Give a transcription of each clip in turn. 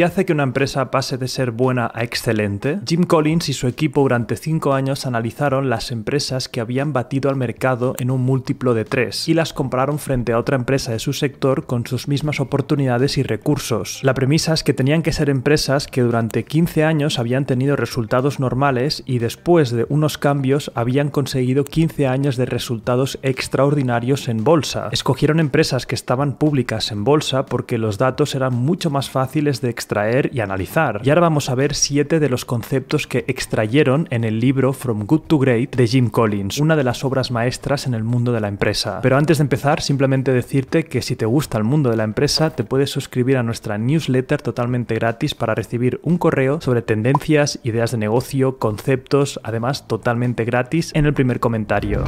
¿Qué hace que una empresa pase de ser buena a excelente? Jim Collins y su equipo durante 5 años analizaron las empresas que habían batido al mercado en un múltiplo de 3 y las compraron frente a otra empresa de su sector con sus mismas oportunidades y recursos. La premisa es que tenían que ser empresas que durante 15 años habían tenido resultados normales y después de unos cambios habían conseguido 15 años de resultados extraordinarios en bolsa. Escogieron empresas que estaban públicas en bolsa porque los datos eran mucho más fáciles de extraer extraer y analizar. Y ahora vamos a ver siete de los conceptos que extrayeron en el libro From Good to Great de Jim Collins, una de las obras maestras en el mundo de la empresa. Pero antes de empezar, simplemente decirte que si te gusta el mundo de la empresa, te puedes suscribir a nuestra newsletter totalmente gratis para recibir un correo sobre tendencias, ideas de negocio, conceptos, además totalmente gratis en el primer comentario.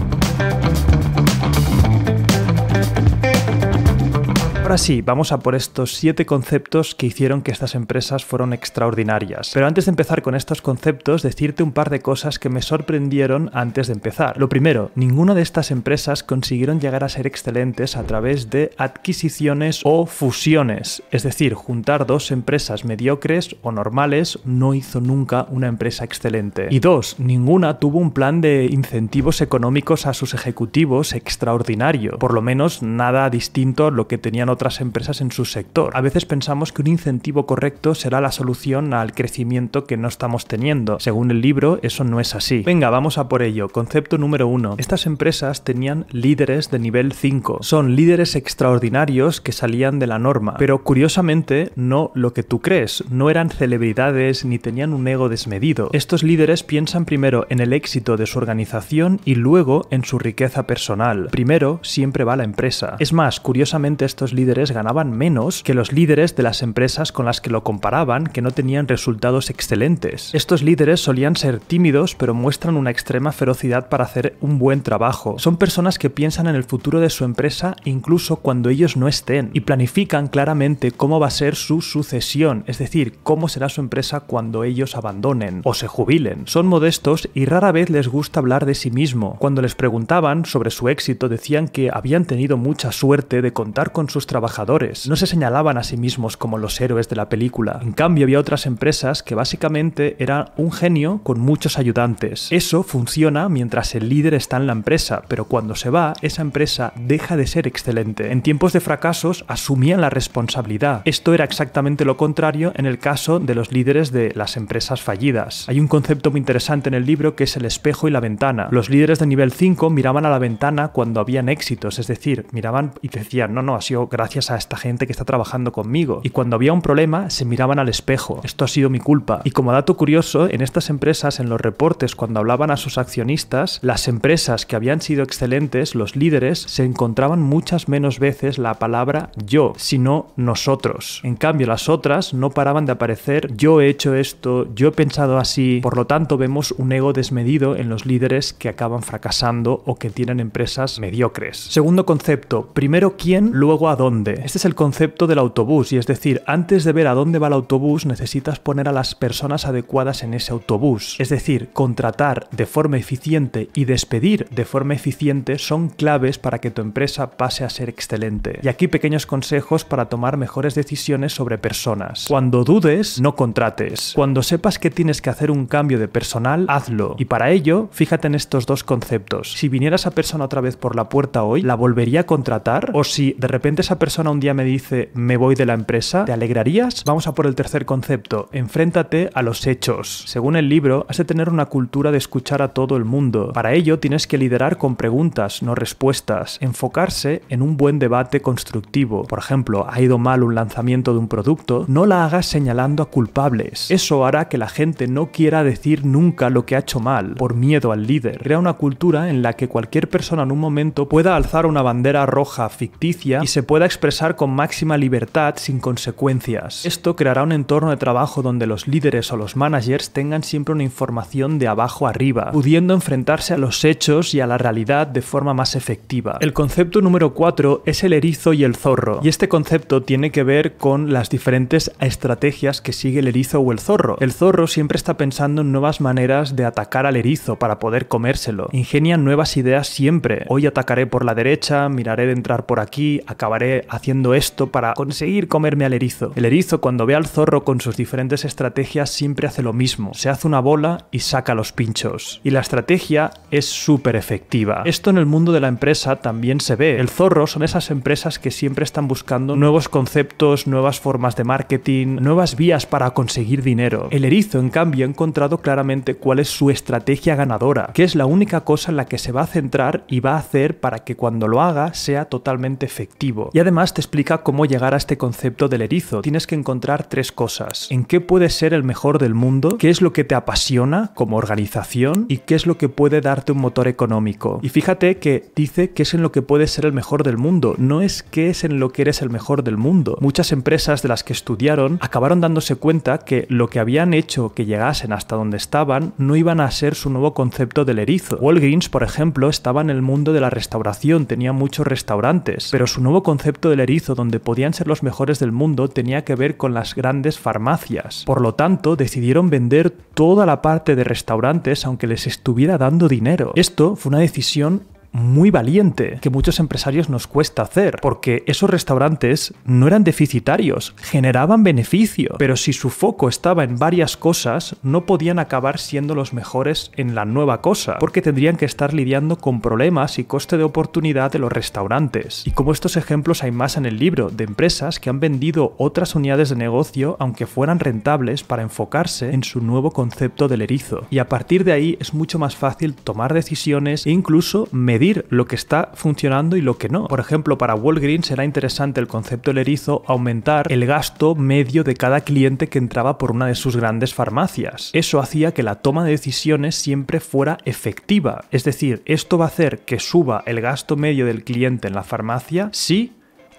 Ahora sí, vamos a por estos siete conceptos que hicieron que estas empresas fueron extraordinarias. Pero antes de empezar con estos conceptos, decirte un par de cosas que me sorprendieron antes de empezar. Lo primero, ninguna de estas empresas consiguieron llegar a ser excelentes a través de adquisiciones o fusiones. Es decir, juntar dos empresas mediocres o normales no hizo nunca una empresa excelente. Y dos, ninguna tuvo un plan de incentivos económicos a sus ejecutivos extraordinario. Por lo menos nada distinto a lo que tenían otras otras empresas en su sector. A veces pensamos que un incentivo correcto será la solución al crecimiento que no estamos teniendo. Según el libro, eso no es así. Venga, vamos a por ello. Concepto número uno. Estas empresas tenían líderes de nivel 5. Son líderes extraordinarios que salían de la norma, pero curiosamente no lo que tú crees. No eran celebridades ni tenían un ego desmedido. Estos líderes piensan primero en el éxito de su organización y luego en su riqueza personal. Primero siempre va la empresa. Es más, curiosamente estos líderes ganaban menos que los líderes de las empresas con las que lo comparaban, que no tenían resultados excelentes. Estos líderes solían ser tímidos, pero muestran una extrema ferocidad para hacer un buen trabajo. Son personas que piensan en el futuro de su empresa incluso cuando ellos no estén, y planifican claramente cómo va a ser su sucesión, es decir, cómo será su empresa cuando ellos abandonen o se jubilen. Son modestos y rara vez les gusta hablar de sí mismo. Cuando les preguntaban sobre su éxito, decían que habían tenido mucha suerte de contar con sus trabajadores no se señalaban a sí mismos como los héroes de la película. En cambio, había otras empresas que básicamente eran un genio con muchos ayudantes. Eso funciona mientras el líder está en la empresa, pero cuando se va, esa empresa deja de ser excelente. En tiempos de fracasos asumían la responsabilidad. Esto era exactamente lo contrario en el caso de los líderes de las empresas fallidas. Hay un concepto muy interesante en el libro que es el espejo y la ventana. Los líderes de nivel 5 miraban a la ventana cuando habían éxitos, es decir, miraban y decían, no, no, ha sido grande gracias a esta gente que está trabajando conmigo. Y cuando había un problema, se miraban al espejo. Esto ha sido mi culpa. Y como dato curioso, en estas empresas, en los reportes, cuando hablaban a sus accionistas, las empresas que habían sido excelentes, los líderes, se encontraban muchas menos veces la palabra yo, sino nosotros. En cambio, las otras no paraban de aparecer yo he hecho esto, yo he pensado así. Por lo tanto, vemos un ego desmedido en los líderes que acaban fracasando o que tienen empresas mediocres. Segundo concepto, primero quién, luego a dónde. Este es el concepto del autobús, y es decir, antes de ver a dónde va el autobús, necesitas poner a las personas adecuadas en ese autobús. Es decir, contratar de forma eficiente y despedir de forma eficiente son claves para que tu empresa pase a ser excelente. Y aquí pequeños consejos para tomar mejores decisiones sobre personas. Cuando dudes, no contrates. Cuando sepas que tienes que hacer un cambio de personal, hazlo. Y para ello, fíjate en estos dos conceptos. Si viniera esa persona otra vez por la puerta hoy, ¿la volvería a contratar? O si de repente esa persona un día me dice me voy de la empresa, ¿te alegrarías? Vamos a por el tercer concepto, enfréntate a los hechos. Según el libro, has de tener una cultura de escuchar a todo el mundo. Para ello tienes que liderar con preguntas, no respuestas, enfocarse en un buen debate constructivo. Por ejemplo, ha ido mal un lanzamiento de un producto, no la hagas señalando a culpables. Eso hará que la gente no quiera decir nunca lo que ha hecho mal, por miedo al líder. Crea una cultura en la que cualquier persona en un momento pueda alzar una bandera roja ficticia y se pueda expresar con máxima libertad sin consecuencias. Esto creará un entorno de trabajo donde los líderes o los managers tengan siempre una información de abajo arriba, pudiendo enfrentarse a los hechos y a la realidad de forma más efectiva. El concepto número 4 es el erizo y el zorro, y este concepto tiene que ver con las diferentes estrategias que sigue el erizo o el zorro. El zorro siempre está pensando en nuevas maneras de atacar al erizo para poder comérselo. Ingenia nuevas ideas siempre. Hoy atacaré por la derecha, miraré de entrar por aquí, acabaré haciendo esto para conseguir comerme al erizo. El erizo cuando ve al zorro con sus diferentes estrategias siempre hace lo mismo, se hace una bola y saca los pinchos. Y la estrategia es súper efectiva. Esto en el mundo de la empresa también se ve. El zorro son esas empresas que siempre están buscando nuevos conceptos, nuevas formas de marketing, nuevas vías para conseguir dinero. El erizo en cambio ha encontrado claramente cuál es su estrategia ganadora, que es la única cosa en la que se va a centrar y va a hacer para que cuando lo haga sea totalmente efectivo. Y además más te explica cómo llegar a este concepto del erizo. Tienes que encontrar tres cosas. En qué puedes ser el mejor del mundo, qué es lo que te apasiona como organización y qué es lo que puede darte un motor económico. Y fíjate que dice que es en lo que puedes ser el mejor del mundo, no es qué es en lo que eres el mejor del mundo. Muchas empresas de las que estudiaron acabaron dándose cuenta que lo que habían hecho que llegasen hasta donde estaban no iban a ser su nuevo concepto del erizo. Walgreens, por ejemplo, estaba en el mundo de la restauración, tenía muchos restaurantes, pero su nuevo concepto del erizo donde podían ser los mejores del mundo tenía que ver con las grandes farmacias. Por lo tanto, decidieron vender toda la parte de restaurantes aunque les estuviera dando dinero. Esto fue una decisión muy valiente que muchos empresarios nos cuesta hacer, porque esos restaurantes no eran deficitarios, generaban beneficio, pero si su foco estaba en varias cosas, no podían acabar siendo los mejores en la nueva cosa, porque tendrían que estar lidiando con problemas y coste de oportunidad de los restaurantes. Y como estos ejemplos hay más en el libro, de empresas que han vendido otras unidades de negocio aunque fueran rentables para enfocarse en su nuevo concepto del erizo. Y a partir de ahí es mucho más fácil tomar decisiones e incluso medir lo que está funcionando y lo que no. Por ejemplo, para Walgreens será interesante el concepto del erizo aumentar el gasto medio de cada cliente que entraba por una de sus grandes farmacias. Eso hacía que la toma de decisiones siempre fuera efectiva. Es decir, esto va a hacer que suba el gasto medio del cliente en la farmacia Sí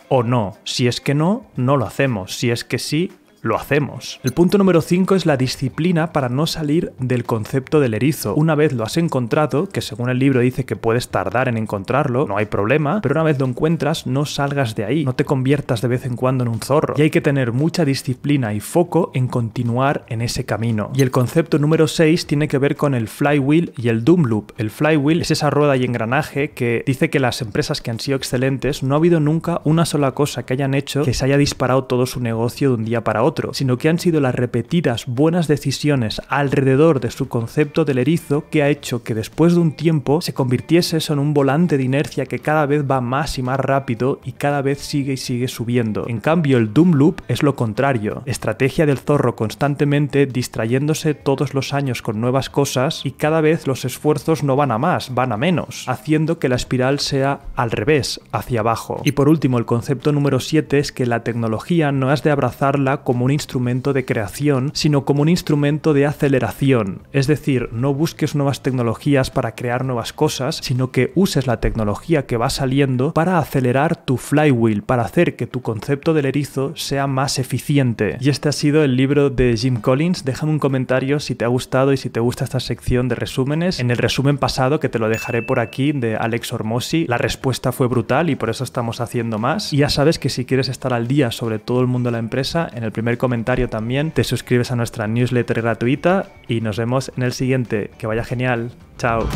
o no. Si es que no, no lo hacemos. Si es que sí, lo hacemos. El punto número 5 es la disciplina para no salir del concepto del erizo. Una vez lo has encontrado, que según el libro dice que puedes tardar en encontrarlo, no hay problema, pero una vez lo encuentras no salgas de ahí, no te conviertas de vez en cuando en un zorro. Y hay que tener mucha disciplina y foco en continuar en ese camino. Y el concepto número 6 tiene que ver con el flywheel y el doom loop. El flywheel es esa rueda y engranaje que dice que las empresas que han sido excelentes no ha habido nunca una sola cosa que hayan hecho que se haya disparado todo su negocio de un día para otro sino que han sido las repetidas buenas decisiones alrededor de su concepto del erizo que ha hecho que después de un tiempo se convirtiese eso en un volante de inercia que cada vez va más y más rápido y cada vez sigue y sigue subiendo. En cambio, el Doom Loop es lo contrario, estrategia del zorro constantemente distrayéndose todos los años con nuevas cosas y cada vez los esfuerzos no van a más, van a menos, haciendo que la espiral sea al revés, hacia abajo. Y por último, el concepto número 7 es que la tecnología no has de abrazarla como un instrumento de creación, sino como un instrumento de aceleración. Es decir, no busques nuevas tecnologías para crear nuevas cosas, sino que uses la tecnología que va saliendo para acelerar tu flywheel, para hacer que tu concepto del erizo sea más eficiente. Y este ha sido el libro de Jim Collins. Déjame un comentario si te ha gustado y si te gusta esta sección de resúmenes. En el resumen pasado, que te lo dejaré por aquí, de Alex Ormosi, la respuesta fue brutal y por eso estamos haciendo más. ya sabes que si quieres estar al día sobre todo el mundo de la empresa, en el primer comentario también, te suscribes a nuestra newsletter gratuita y nos vemos en el siguiente. Que vaya genial. Chao.